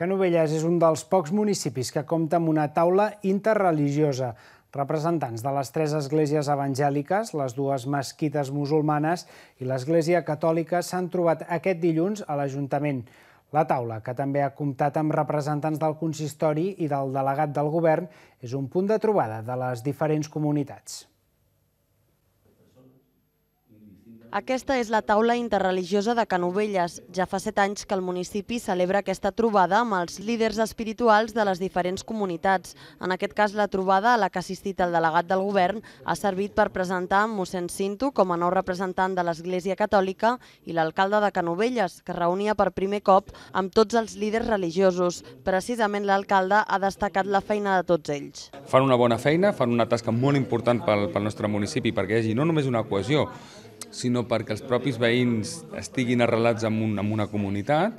Canovelles és un dels pocs municipis que compta amb una taula interreligiosa. Representants de les tres esglésies evangèliques, les dues mesquites musulmanes i l'església catòlica s'han trobat aquest dilluns a l'Ajuntament. La taula, que també ha comptat amb representants del consistori i del delegat del govern, és un punt de trobada de les diferents comunitats. Aquesta és la taula interreligiosa de Canovelles. Ja fa set anys que el municipi celebra aquesta trobada amb els líders espirituals de les diferents comunitats. En aquest cas, la trobada a la que ha assistit el delegat del govern ha servit per presentar mossèn Cinto com a nou representant de l'Església Catòlica i l'alcalde de Canovelles, que reunia per primer cop amb tots els líders religiosos. Precisament l'alcalde ha destacat la feina de tots ells. Fan una bona feina, fan una tasca molt important pel, pel nostre municipi, perquè hi hagi no només una cohesió, sinó perquè els propis veïns estiguin arrelats en, un, en una comunitat.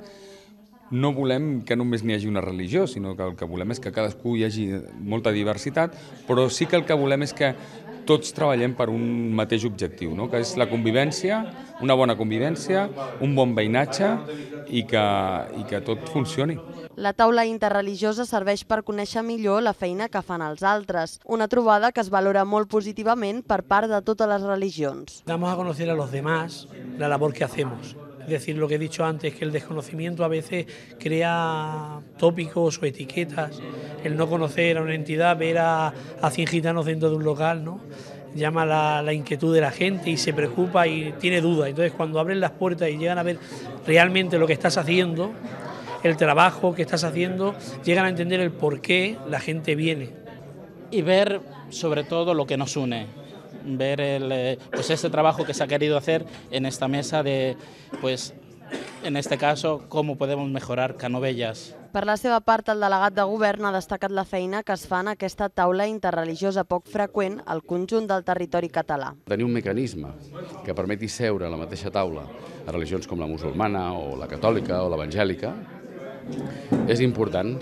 No volem que només n'hi hagi una religió, sinó que el que volem és que cadascú hi hagi molta diversitat, però sí que el que volem és que tots treballem per un mateix objectiu, no? que és la convivència, una bona convivència, un bon veïnatge i que, i que tot funcioni. La taula interreligiosa serveix per conèixer millor la feina que fan els altres, una trobada que es valora molt positivament per part de totes les religions. Damos a conocer a los demás la labor que hacemos. Es decir, lo que he dicho antes, que el desconocimiento a veces crea tópicos o etiquetas. El no conocer a una entidad, ver a, a 100 gitanos dentro de un local, ¿no? llama la, la, inquietud de la gente y se preocupa y tiene dudas. Entonces, cuando abren las puertas y llegan a ver realmente lo que estás haciendo, el trabajo que estás haciendo, llegan a entender el por qué la gente viene. Y ver sobre todo lo que nos une, ver el, eh, pues este trabajo que se ha querido hacer en esta mesa de, pues, en este caso, com podem mejorar Canovellas. Per la seva part, el delegat de govern ha destacat la feina que es fa en aquesta taula interreligiosa poc freqüent al conjunt del territori català. Tenir un mecanisme que permeti seure a la mateixa taula a religions com la musulmana o la catòlica o l'evangèlica, és important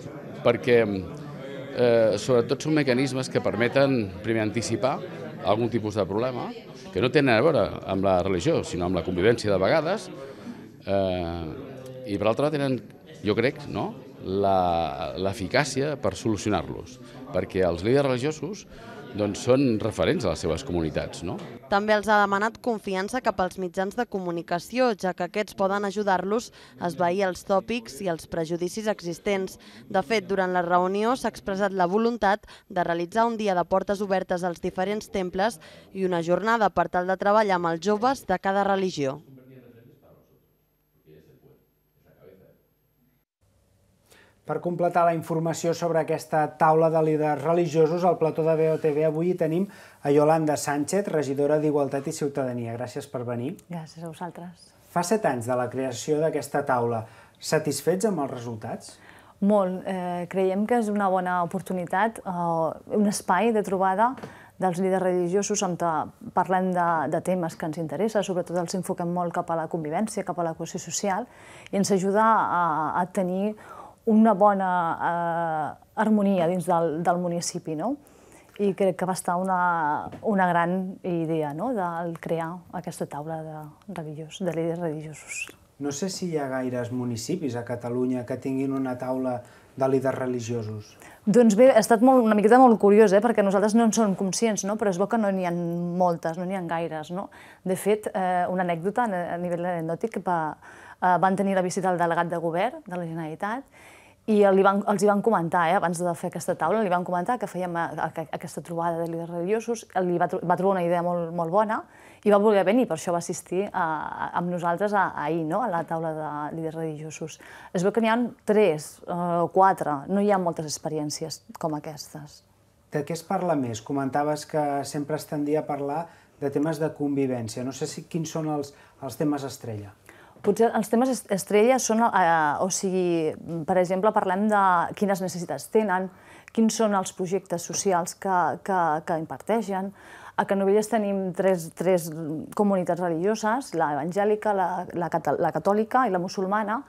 perquè eh, sobretot són mecanismes que permeten primer anticipar algun tipus de problema que no tenen a veure amb la religió, sinó amb la convivència de vegades eh, i per altra tenen, jo crec, no? l'eficàcia per solucionar-los, perquè els líders religiosos doncs, són referents a les seves comunitats. No? També els ha demanat confiança cap als mitjans de comunicació, ja que aquests poden ajudar-los a esvair els tòpics i els prejudicis existents. De fet, durant la reunió s'ha expressat la voluntat de realitzar un dia de portes obertes als diferents temples i una jornada per tal de treballar amb els joves de cada religió. Per completar la informació sobre aquesta taula de líders religiosos, al plató de BOTV avui tenim a Yolanda Sánchez, regidora d'Igualtat i Ciutadania. Gràcies per venir. Gràcies a vosaltres. Fa set anys de la creació d'aquesta taula. Satisfets amb els resultats? Molt. Eh, creiem que és una bona oportunitat, eh, un espai de trobada dels líders religiosos on parlem de, de temes que ens interessa, sobretot els enfoquem molt cap a la convivència, cap a la cohesió social, i ens ajuda a, a tenir una bona eh, harmonia dins del, del municipi, no? I crec que va estar una, una gran idea, no?, del crear aquesta taula de, religiós, de líders religiosos. No sé si hi ha gaires municipis a Catalunya que tinguin una taula de líders religiosos. Doncs bé, ha estat molt, una miqueta molt curiós, eh? perquè nosaltres no en som conscients, no? però es veu que no n'hi ha moltes, no n'hi ha gaires. No? De fet, eh, una anècdota a nivell anecdòtic, va, Eh, van tenir la visita del delegat de govern de la Generalitat i li van, els hi van comentar, eh, abans de fer aquesta taula, li van comentar que fèiem a, eh, a, a aquesta trobada de líders religiosos, li va, va trobar una idea molt, molt bona i va voler venir, per això va assistir a, eh, a, amb nosaltres a, a, ahir, no?, a la taula de líders religiosos. Es veu que n'hi ha tres o eh, quatre, no hi ha moltes experiències com aquestes. De què es parla més? Comentaves que sempre es tendia a parlar de temes de convivència. No sé si quins són els, els temes estrella. Potser els temes estrella són, eh, o sigui, per exemple, parlem de quines necessitats tenen, quins són els projectes socials que, que, que imparteixen. A Canovelles tenim tres, tres comunitats religioses, la evangèlica, la, la, la catòlica i la musulmana,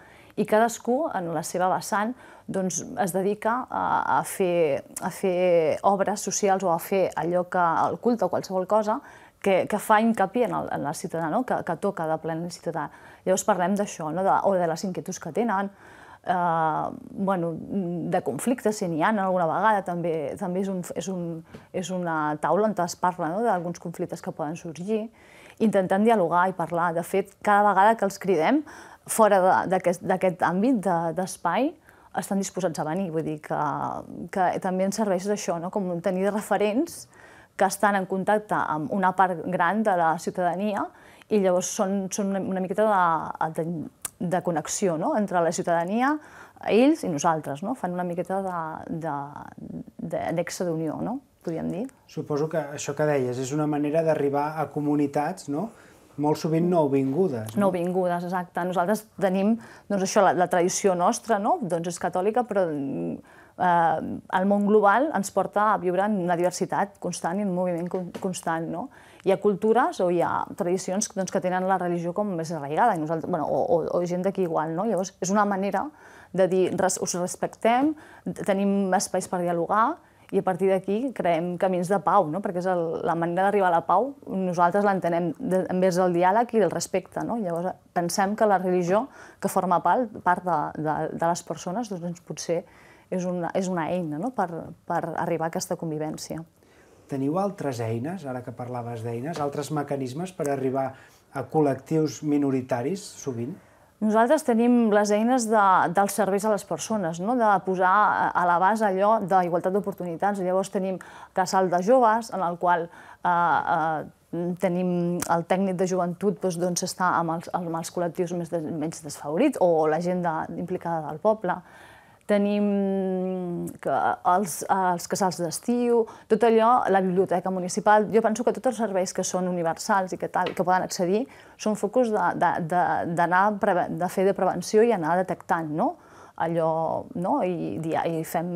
i cadascú, en la seva vessant, doncs, es dedica a, a, fer, a fer obres socials o a fer allò que el culte o qualsevol cosa que, que fa hincapié en el, en el ciutadà, no? que, que toca de plen el ciutadà. Llavors parlem d'això, no? de, o de les inquietuds que tenen, eh, bueno, de conflictes, si n'hi ha alguna vegada, també, també és, un, és, un, és una taula on es parla no? d'alguns conflictes que poden sorgir, intentant dialogar i parlar. De fet, cada vegada que els cridem, fora d'aquest de, àmbit d'espai, de, estan disposats a venir. Vull dir que, que també ens serveix d'això, no? com tenir referents que estan en contacte amb una part gran de la ciutadania i llavors són, són una, una miqueta de, de, de connexió no? entre la ciutadania, ells i nosaltres, no? fan una miqueta de, d'unió, no? podríem dir. Suposo que això que deies és una manera d'arribar a comunitats no? molt sovint nouvingudes. No? Nouvingudes, exacte. Nosaltres tenim doncs, això, la, la tradició nostra, no? doncs és catòlica, però eh, el món global ens porta a viure en una diversitat constant i en un moviment constant. No? Hi ha cultures o hi ha tradicions doncs, que tenen la religió com més arraigada, i nosaltres, bueno, o, o, o gent d'aquí igual. No? Llavors, és una manera de dir, res, us respectem, tenim espais per dialogar, i a partir d'aquí creem camins de pau, no? perquè és el, la manera d'arribar a la pau, nosaltres l'entenem envers el diàleg i el respecte. No? Llavors, pensem que la religió que forma part, part de, de, de les persones doncs, potser és una, és una eina no? per, per arribar a aquesta convivència. Teniu altres eines, ara que parlaves d'eines, altres mecanismes per arribar a col·lectius minoritaris, sovint? Nosaltres tenim les eines de, dels serveis a les persones, no? de posar a la base allò d'igualtat d'oportunitats. Llavors tenim casal de joves, en el qual eh, eh, tenim el tècnic de joventut doncs, doncs està amb els, amb els col·lectius més de, menys desfavorits o la gent de, implicada del poble tenim mm, que els, els casals d'estiu, tot allò, la biblioteca municipal, jo penso que tots els serveis que són universals i que, tal, que poden accedir són focus d'anar de, de, de, de fer de prevenció i anar detectant, no? allò, no? I, i fem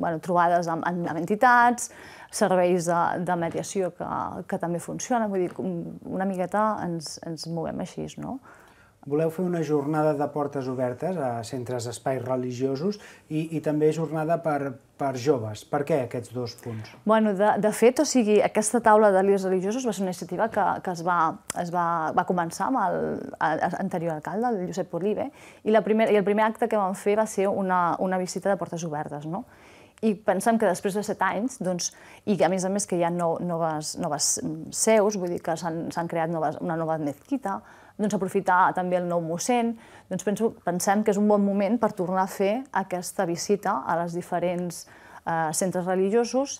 bueno, trobades amb, amb entitats, serveis de, de mediació que, que també funcionen, vull dir, una miqueta ens, ens movem així, no? Voleu fer una jornada de portes obertes a centres espais religiosos i, i també jornada per, per joves. Per què aquests dos punts? Bueno, de, de fet, o sigui, aquesta taula de líders religiosos va ser una iniciativa que, que es, va, es va, va començar amb l'anterior alcalde, el Josep Olive, i, la primer, i el primer acte que vam fer va ser una, una visita de portes obertes, no? i pensem que després de set anys, doncs, i a més a més que hi ha no, noves, noves seus, vull dir que s'han creat noves, una nova mezquita, doncs, aprofitar també el nou mossèn, doncs penso, pensem que és un bon moment per tornar a fer aquesta visita a les diferents eh, centres religiosos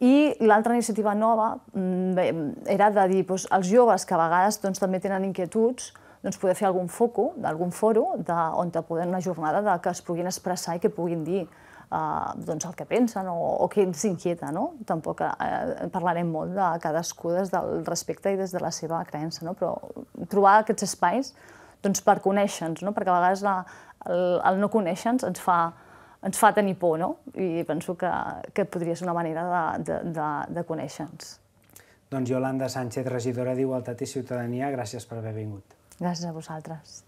i l'altra iniciativa nova mm, bé, era de dir doncs, als joves que a vegades doncs, també tenen inquietuds doncs, poder fer algun foco d'algun foro de, on poden una jornada de que es puguin expressar i que puguin dir eh, doncs el que pensen o, o què ens inquieta. No? Tampoc eh, parlarem molt de cadascú des del respecte i des de la seva creença, no? però trobar aquests espais doncs, per conèixer-nos, no? perquè a vegades la, el, el no conèixer-nos ens fa ens fa tenir por, no? I penso que, que podria ser una manera de, de, de, de conèixer-nos. Doncs Yolanda Sánchez, regidora d'Igualtat i Ciutadania, gràcies per haver vingut. Gràcies a vosaltres.